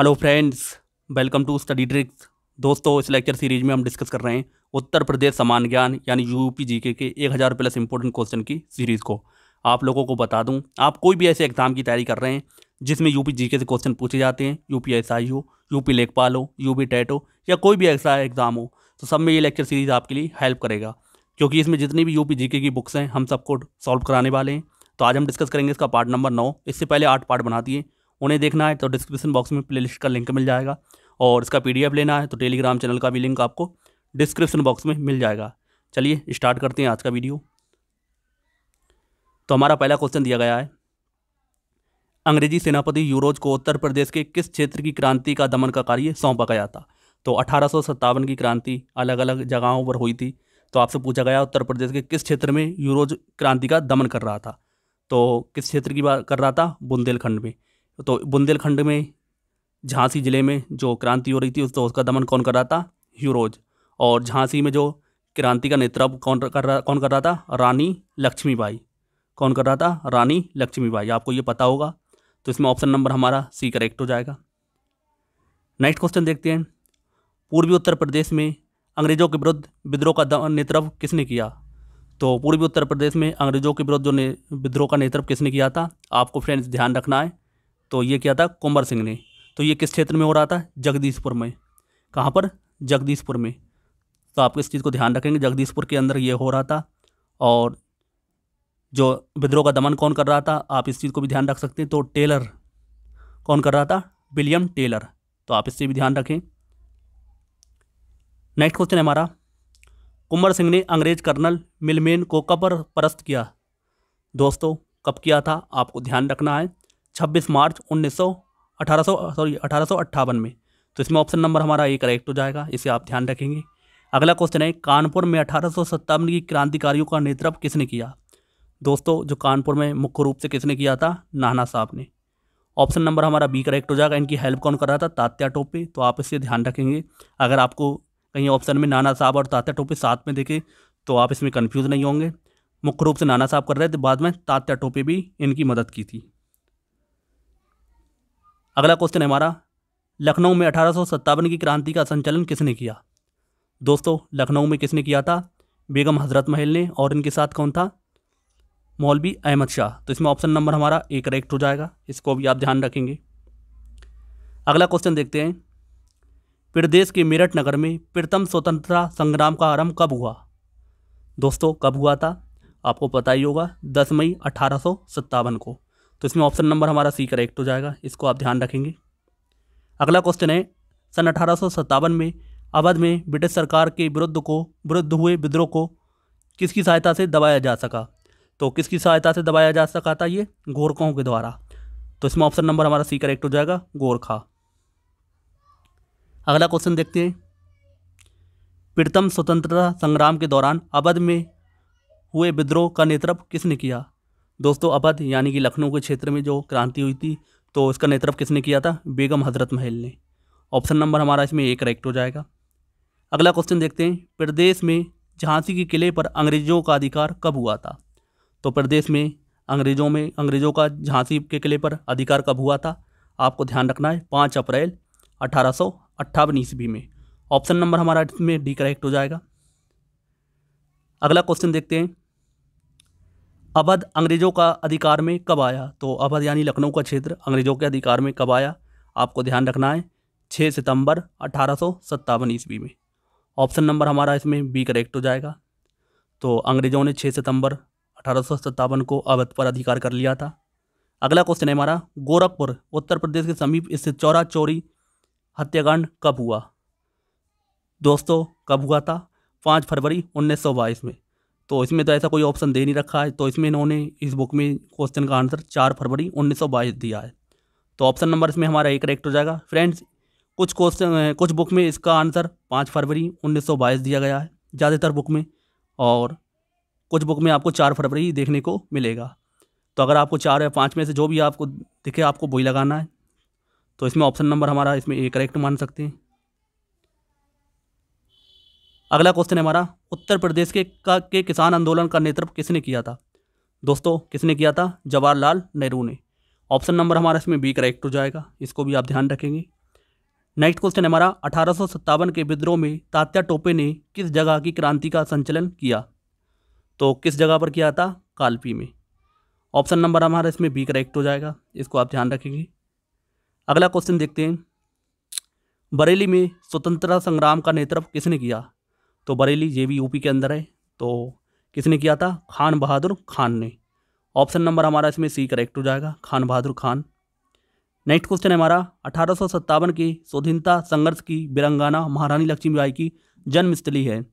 hello friends welcome to study tricks दोस्तों इस lecture series में हम डिस्कस कर रहे हैं उत्तर प्रदेश समान ज्ञान यानी यूपी जीके के एक हज़ार प्लस इंपॉर्टेंट क्वेश्चन की सीरीज़ को आप लोगों को बता दूं आप कोई भी ऐसे एग्ज़ाम की तैयारी कर रहे हैं जिसमें यूपी जीके से क्वेश्चन पूछे जाते हैं यूपी आई हो यूपी लेखपाल हो यूपी टेट हो या कोई भी ऐसा एग्ज़ाम हो तो सब में ये लेक्चर सीरीज़ आपके लिए हेल्प करेगा क्योंकि इसमें जितनी भी यूपी जीके की बुक्स हैं हम सबको सॉल्व कराने वाले हैं तो आज हम डिस्कस करेंगे इसका पार्ट नंबर नौ इससे पहले आठ पार्ट बना दिए उन्हें देखना है तो डिस्क्रिप्शन बॉक्स में प्लेलिस्ट का लिंक मिल जाएगा और इसका पीडीएफ लेना है तो टेलीग्राम चैनल का भी लिंक आपको डिस्क्रिप्शन बॉक्स में मिल जाएगा चलिए स्टार्ट करते हैं आज का वीडियो तो हमारा पहला क्वेश्चन दिया गया है अंग्रेजी सेनापति यूरोज को उत्तर प्रदेश के किस क्षेत्र की क्रांति का दमन का कार्य सौंपा गया था तो अठारह की क्रांति अलग अलग जगहों पर हुई थी तो आपसे पूछा गया उत्तर प्रदेश के किस क्षेत्र में यूरोज क्रांति का दमन कर रहा था तो किस क्षेत्र की बात कर रहा था बुंदेलखंड में तो बुंदेलखंड में झांसी ज़िले में जो क्रांति हो रही थी उस तो उसका दमन कौन कर रहा था यूरोज और झांसी में जो क्रांति का नेतृत्व कौन कर रहा कौन कर रहा था रानी लक्ष्मीबाई कौन कर रहा था रानी लक्ष्मीबाई आपको ये पता होगा तो इसमें ऑप्शन नंबर हमारा सी करेक्ट हो जाएगा नेक्स्ट क्वेश्चन देखते हैं पूर्वी उत्तर प्रदेश में अंग्रेजों के विरुद्ध विद्रोह का नेतृत्व किसने किया तो पूर्वी उत्तर प्रदेश में अंग्रेजों के विरुद्ध जो विद्रोह का नेतृत्व किसने किया था आपको फ्रेंड्स ध्यान रखना है तो ये क्या था कुंवर सिंह ने तो ये किस क्षेत्र में हो रहा था जगदीशपुर में कहाँ पर जगदीशपुर में तो आप इस चीज़ को ध्यान रखेंगे जगदीशपुर के अंदर ये हो रहा था और जो विद्रोह का दमन कौन कर रहा था आप इस चीज़ को भी ध्यान रख सकते हैं तो टेलर कौन कर रहा था विलियम टेलर तो आप इससे भी ध्यान रखें नेक्स्ट क्वेश्चन है हमारा कुंवर सिंह ने अंग्रेज कर्नल मिलमेन को कब परस्त किया दोस्तों कब किया था आपको ध्यान रखना है छब्बीस मार्च उन्नीस सौ अठारह सौ सॉरी अठारह सौ अट्ठावन में तो इसमें ऑप्शन नंबर हमारा ये करेक्ट हो जाएगा इसे आप ध्यान रखेंगे अगला क्वेश्चन है कानपुर में अठारह की क्रांतिकारियों का नेतृत्व किसने किया दोस्तों जो कानपुर में मुख्य रूप से किसने किया था नाना साहब ने ऑप्शन नंबर हमारा बी करेक्ट हो जाएगा इनकी हेल्प कौन कर रहा था तात्या टोपे तो आप इसे ध्यान रखेंगे अगर आपको कहीं ऑप्शन में नाना साहब और तात्या टोपे साथ में देखें तो आप इसमें कन्फ्यूज़ नहीं होंगे मुख्य रूप से नाना साहब कर रहे थे बाद में तात्या टोपे भी इनकी मदद की थी अगला क्वेश्चन है हमारा लखनऊ में अठारह की क्रांति का संचालन किसने किया दोस्तों लखनऊ में किसने किया था बेगम हजरत महल ने और इनके साथ कौन था मौलवी अहमद शाह तो इसमें ऑप्शन नंबर हमारा ए करेक्ट हो जाएगा इसको भी आप ध्यान रखेंगे अगला क्वेश्चन देखते हैं प्रदेश के मेरठ नगर में प्रथम स्वतंत्रता संग्राम का आरंभ कब हुआ दोस्तों कब हुआ था आपको पता ही होगा 10 मई अठारह को तो इसमें ऑप्शन नंबर हमारा सी करेक्ट हो जाएगा इसको आप ध्यान रखेंगे अगला क्वेश्चन है सन अठारह में अवध में ब्रिटिश सरकार के विरुद्ध को विरुद्ध हुए विद्रोह को किसकी सहायता से दबाया जा सका तो किसकी सहायता से दबाया जा सका था ये गोरखों के द्वारा तो इसमें ऑप्शन नंबर हमारा सी करेक्ट हो जाएगा गोरखा अगला क्वेश्चन देखते हैं प्रथम स्वतंत्रता संग्राम के दौरान अवध में हुए विद्रोह का नेतृत्व किसने किया दोस्तों अवध यानी कि लखनऊ के क्षेत्र में जो क्रांति हुई थी तो इसका नेतृत्व किसने किया था बेगम हजरत महल ने ऑप्शन नंबर हमारा इसमें एक करेक्ट हो जाएगा अगला क्वेश्चन देखते हैं प्रदेश में झांसी के किले पर अंग्रेजों का अधिकार कब हुआ था तो प्रदेश में अंग्रेजों में अंग्रेजों का झांसी के किले पर अधिकार कब हुआ था आपको ध्यान रखना है पाँच अप्रैल अठारह सौ अट्ठावन ईस्वी में ऑप्शन नंबर हमारा इसमें डी करेक्ट हो जाएगा अगला क्वेश्चन देखते हैं अवध अंग्रेज़ों का अधिकार में कब आया तो अवध यानी लखनऊ का क्षेत्र अंग्रेज़ों के अधिकार में कब आया आपको ध्यान रखना है छः सितंबर अठारह ईस्वी में ऑप्शन नंबर हमारा इसमें बी करेक्ट हो जाएगा तो अंग्रेज़ों ने 6 सितंबर अठारह को अवध पर अधिकार कर लिया था अगला क्वेश्चन है हमारा गोरखपुर उत्तर प्रदेश के समीप स्थित चौरा चौरी हत्याकांड कब हुआ दोस्तों कब हुआ था पाँच फरवरी बाईस में तो इसमें तो ऐसा कोई ऑप्शन दे नहीं रखा है तो इसमें इन्होंने इस बुक में क्वेश्चन का आंसर चार फरवरी उन्नीस दिया है तो ऑप्शन नंबर इसमें हमारा एक करेक्ट हो जाएगा फ्रेंड्स कुछ क्वेश्चन कुछ बुक में इसका आंसर पाँच फरवरी उन्नीस दिया गया है ज़्यादातर बुक में और कुछ बुक में आपको चार फरवरी देखने को मिलेगा तो अगर आपको चार या पाँच में से जो भी आपको दिखे आपको वही लगाना है तो इसमें ऑप्शन नंबर हमारा इसमें ए करेक्ट मान सकते हैं अगला क्वेश्चन है हमारा उत्तर प्रदेश के का के किसान आंदोलन का नेतृत्व किसने किया था दोस्तों किसने किया था जवाहरलाल नेहरू ने ऑप्शन नंबर हमारा इसमें बी करेक्ट हो जाएगा इसको भी आप ध्यान रखेंगे नेक्स्ट क्वेश्चन हमारा अठारह के विद्रोह में तात्या टोपे ने किस जगह की क्रांति का संचलन किया तो किस जगह पर किया था कालपी में ऑप्शन नंबर हमारा इसमें बी करेक्ट हो जाएगा इसको आप ध्यान रखेंगे अगला क्वेश्चन देखते हैं बरेली में स्वतंत्रता संग्राम का नेतृत्व किसने किया तो बरेली ये भी यूपी के अंदर है तो किसने किया था खान बहादुर खान ने ऑप्शन नंबर हमारा इसमें सी करेक्ट हो जाएगा खान बहादुर खान नेक्स्ट क्वेश्चन है हमारा अठारह की स्वाधीनता संघर्ष की बिरंगाना महारानी लक्ष्मीबाई की जन्मस्थली है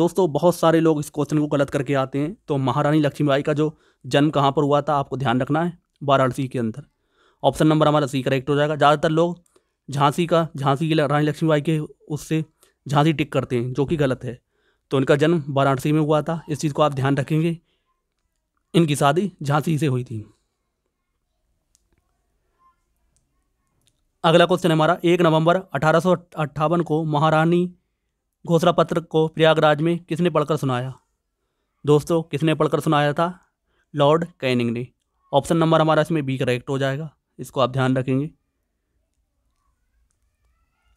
दोस्तों बहुत सारे लोग इस क्वेश्चन को गलत करके आते हैं तो महारानी लक्ष्मीबाई का जो जन्म कहाँ पर हुआ था आपको ध्यान रखना है वाराणसी के अंदर ऑप्शन नंबर हमारा सी करेक्ट हो जाएगा ज़्यादातर लोग झांसी का झांसी की रानी लक्ष्मीबाई के उससे झांसी टिक करते हैं जो कि गलत है तो इनका जन्म वाराणसी में हुआ था इस चीज़ को आप ध्यान रखेंगे इनकी शादी झांसी से हुई थी अगला क्वेश्चन हमारा एक नवंबर अठारह को महारानी घोषणा पत्र को प्रयागराज में किसने पढ़कर सुनाया दोस्तों किसने पढ़कर सुनाया था लॉर्ड कैनिंग ने ऑप्शन नंबर हमारा इसमें बी करेक्ट हो जाएगा इसको आप ध्यान रखेंगे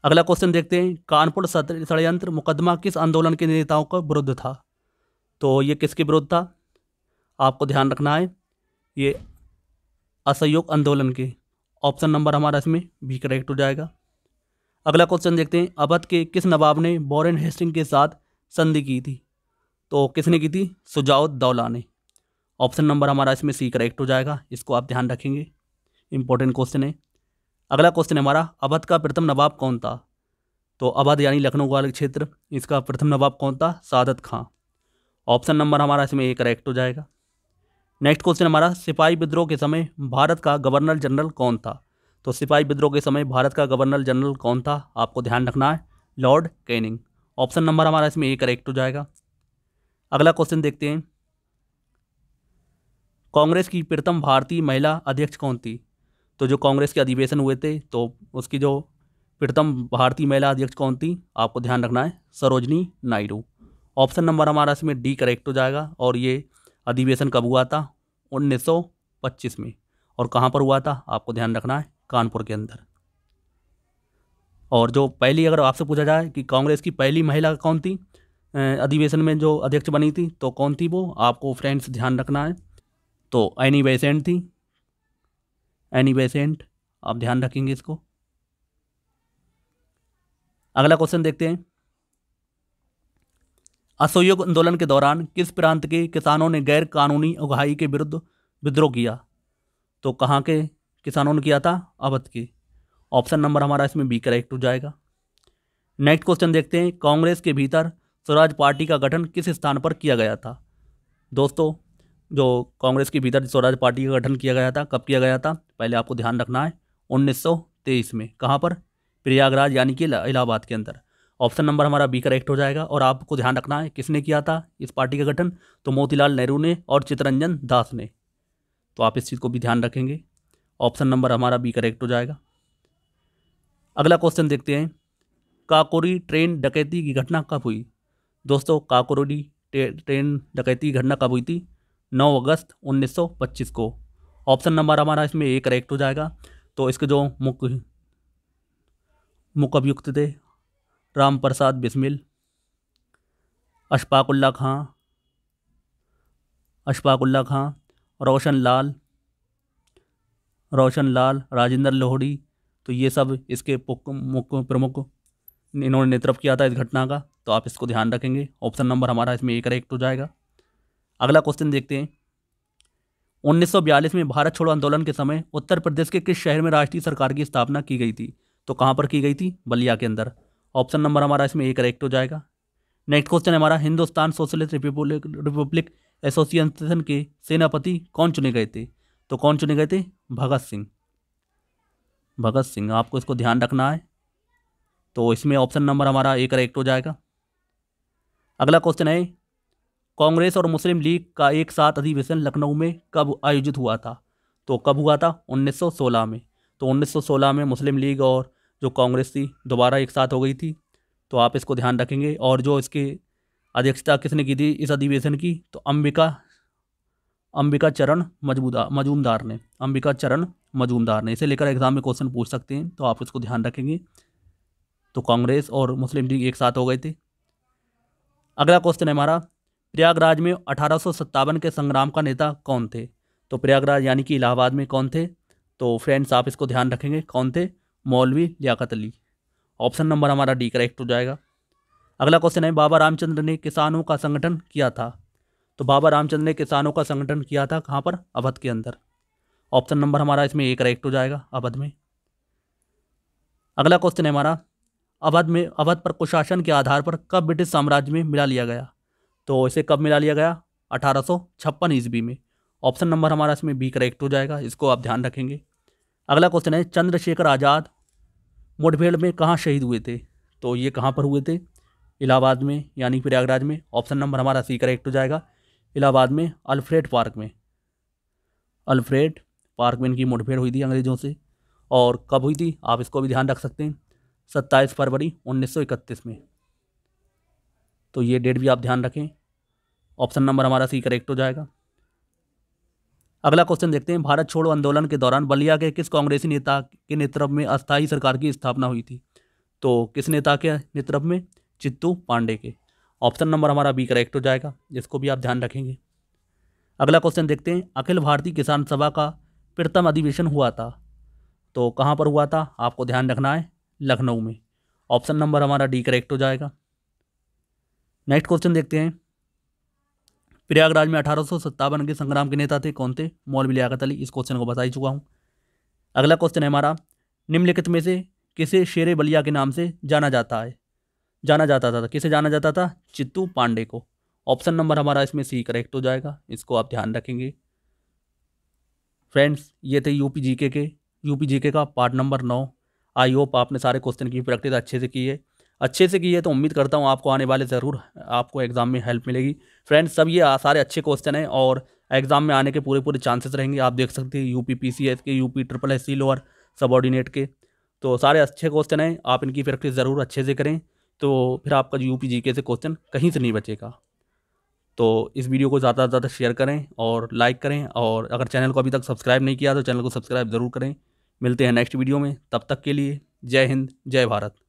अगला क्वेश्चन देखते हैं कानपुर षडयंत्र मुकदमा किस आंदोलन के नेताओं का विरुद्ध था तो ये किसके विरुद्ध था आपको ध्यान रखना है ये असहयोग आंदोलन के ऑप्शन नंबर हमारा इसमें भी करेक्ट हो जाएगा अगला क्वेश्चन देखते हैं अवध के किस नवाब ने बॉरन हेस्टिंग के साथ संधि की थी तो किसने की थी दौला ने ऑप्शन नंबर हमारा इसमें सी करेक्ट हो जाएगा इसको आप ध्यान रखेंगे इंपॉर्टेंट क्वेश्चन है अगला क्वेश्चन है हमारा अवध का प्रथम नवाब कौन था तो अवध यानी लखनऊ वाले क्षेत्र इसका प्रथम नवाब कौन था सादत खां ऑप्शन नंबर हमारा इसमें एक करेक्ट हो जाएगा नेक्स्ट क्वेश्चन हमारा सिपाही विद्रोह के समय भारत का गवर्नर जनरल कौन था तो सिपाही विद्रोह के समय भारत का गवर्नर जनरल कौन था आपको ध्यान रखना है लॉर्ड कैनिंग ऑप्शन नंबर हमारा इसमें ए करेक्ट हो जाएगा अगला क्वेश्चन देखते हैं कांग्रेस की प्रथम भारतीय महिला अध्यक्ष कौन थी तो जो कांग्रेस के अधिवेशन हुए थे तो उसकी जो प्रथम भारतीय महिला अध्यक्ष कौन थी आपको ध्यान रखना है सरोजनी नायडू ऑप्शन नंबर हमारा इसमें डी करेक्ट हो जाएगा और ये अधिवेशन कब हुआ था 1925 में और कहाँ पर हुआ था आपको ध्यान रखना है कानपुर के अंदर और जो पहली अगर आपसे पूछा जाए कि कांग्रेस की पहली महिला कौन थी अधिवेशन में जो अध्यक्ष बनी थी तो कौन थी वो आपको फ्रेंड्स ध्यान रखना है तो एनी वैसेंट थी एनी पेशेंट आप ध्यान रखेंगे इसको अगला क्वेश्चन देखते हैं असहयोग आंदोलन के दौरान किस प्रांत के किसानों ने गैर कानूनी उगाही के विरुद्ध विद्रोह किया तो कहाँ के किसानों ने किया था अवध के ऑप्शन नंबर हमारा इसमें बी करेक्ट हो जाएगा नेक्स्ट क्वेश्चन देखते हैं कांग्रेस के भीतर स्वराज पार्टी का गठन किस स्थान पर किया गया था दोस्तों जो कांग्रेस के भीतर स्वराज पार्टी का गठन किया गया था कब किया गया था पहले आपको ध्यान रखना है 1923 में कहाँ पर प्रयागराज यानी कि इलाहाबाद के अंदर ऑप्शन नंबर हमारा बी करेक्ट हो जाएगा और आपको ध्यान रखना है किसने किया था इस पार्टी का गठन तो मोतीलाल नेहरू ने और चितरंजन दास ने तो आप इस चीज़ को भी ध्यान रखेंगे ऑप्शन नंबर हमारा बी करेक्ट हो जाएगा अगला क्वेश्चन देखते हैं काकोरी ट्रेन डकैती की घटना कब हुई दोस्तों काकोरी ट्रेन डकैती की घटना कब हुई थी 9 अगस्त 1925 को ऑप्शन नंबर हमारा इसमें ए करेक्ट हो जाएगा तो इसके जो मुख्य मुख्य अभियुक्त थे राम प्रसाद बिस्मिल अशफाकुल्ला खां अशफाकुल्ला खां रोशन लाल रोशन लाल राजेंद्र लोहड़ी तो ये सब इसके मुख्य प्रमुख इन्होंने नेतृत्व किया था इस घटना का तो आप इसको ध्यान रखेंगे ऑप्शन नंबर हमारा इसमें एक करेक्ट हो जाएगा अगला क्वेश्चन देखते हैं 1942 में भारत छोड़ो आंदोलन के समय उत्तर प्रदेश के किस शहर में राष्ट्रीय सरकार की स्थापना की गई थी तो कहाँ पर की गई थी बलिया के अंदर ऑप्शन नंबर हमारा इसमें एक करेक्ट हो जाएगा नेक्स्ट क्वेश्चन हमारा Hindustan socialist republic republic association के सेनापति कौन चुने गए थे तो कौन चुने गए थे भगत सिंह भगत सिंह आपको इसको ध्यान रखना है तो इसमें ऑप्शन नंबर हमारा एक करेक्ट हो जाएगा अगला क्वेश्चन है कांग्रेस और मुस्लिम लीग का एक साथ अधिवेशन लखनऊ में कब आयोजित हुआ था तो कब हुआ था 1916 में तो 1916 में मुस्लिम लीग और जो कांग्रेस थी दोबारा एक साथ हो गई थी तो आप इसको ध्यान रखेंगे और जो इसके अध्यक्षता किसने की थी इस अधिवेशन की तो अंबिका अंबिका चरण मजबूदा मजूमदार ने अंबिका चरण मजूमदार ने इसे लेकर एग्जाम में क्वेश्चन पूछ सकते हैं तो आप इसको ध्यान रखेंगे तो कांग्रेस और मुस्लिम लीग एक साथ हो गए थे अगला क्वेश्चन है हमारा प्रयागराज में अठारह के संग्राम का नेता कौन थे तो प्रयागराज यानी कि इलाहाबाद में कौन थे तो फ्रेंड्स आप इसको ध्यान रखेंगे कौन थे मौलवी लियाकत अली ऑप्शन नंबर हमारा डी करेक्ट हो जाएगा अगला क्वेश्चन है बाबा रामचंद्र ने किसानों का संगठन किया था तो बाबा रामचंद्र ने किसानों का संगठन किया था कहाँ पर अवध के अंदर ऑप्शन नंबर हमारा इसमें ए करेक्ट हो जाएगा अवध में अगला क्वेश्चन है हमारा अवध में अवध पर कुशासन के आधार पर कब ब्रिटिश साम्राज्य में मिला लिया गया तो इसे कब मिला लिया गया अठारह सौ छप्पन ईस्वी में ऑप्शन नंबर हमारा इसमें बी करेक्ट हो जाएगा इसको आप ध्यान रखेंगे अगला क्वेश्चन है चंद्रशेखर आज़ाद मुठभेड़ में कहाँ शहीद हुए थे तो ये कहाँ पर हुए थे इलाहाबाद में यानी प्रयागराज में ऑप्शन नंबर हमारा सी करेक्ट हो जाएगा इलाहाबाद में अल्फ्रेड पार्क में अल्फ्रेड पार्क में इनकी मुठभेड़ हुई थी अंग्रेज़ों से और कब हुई थी आप इसको भी ध्यान रख सकते हैं सत्ताईस फरवरी इकतीस में तो ये डेट भी आप ध्यान रखें ऑप्शन नंबर हमारा सी करेक्ट हो जाएगा अगला क्वेश्चन देखते हैं भारत छोड़ो आंदोलन के दौरान बलिया के किस कांग्रेसी नेता के नेतृत्व में अस्थायी सरकार की स्थापना हुई थी तो किस नेता के नेतृत्व में चित्तू पांडे के ऑप्शन नंबर हमारा बी करेक्ट हो जाएगा इसको भी आप ध्यान रखेंगे अगला क्वेश्चन देखते हैं अखिल भारतीय किसान सभा का प्रथम अधिवेशन हुआ था तो कहाँ पर हुआ था आपको ध्यान रखना है लखनऊ में ऑप्शन नंबर हमारा डी करेक्ट हो जाएगा नेक्स्ट क्वेश्चन देखते हैं प्रयागराज में अठारह के संग्राम के नेता थे कौन थे मौलवी लियाकत अली इस क्वेश्चन को बता ही चुका हूँ अगला क्वेश्चन है हमारा निम्नलिखित में से किसे शेर बलिया के नाम से जाना जाता है जाना जाता था किसे जाना जाता था चित्तू पांडे को ऑप्शन नंबर हमारा इसमें सी करेक्ट हो जाएगा इसको आप ध्यान रखेंगे फ्रेंड्स ये थे यूपी पी के यूपी पी का पार्ट नंबर नौ आई होप आपने सारे क्वेश्चन की प्रैक्टिस अच्छे से की है अच्छे से की है तो उम्मीद करता हूँ आपको आने वाले ज़रूर आपको एग्ज़ाम में हेल्प मिलेगी फ्रेंड्स सब ये सारे अच्छे क्वेश्चन हैं और एग्ज़ाम में आने के पूरे पूरे चांसेस रहेंगे आप देख सकते हैं U P P C S के U P triple S C lower subordinate के तो सारे अच्छे क्वेश्चन हैं आप इनकी प्रैक्टिस ज़रूर अच्छे से करें तो फिर आपका यू पी जी के से क्वेश्चन कहीं से नहीं बचेगा तो इस वीडियो को ज़्यादा से ज़्यादा शेयर करें और लाइक करें और अगर चैनल को अभी तक सब्सक्राइब नहीं किया तो चैनल को सब्सक्राइब ज़रूर करें मिलते हैं नेक्स्ट वीडियो में तब तक के लिए जय हिंद जय भारत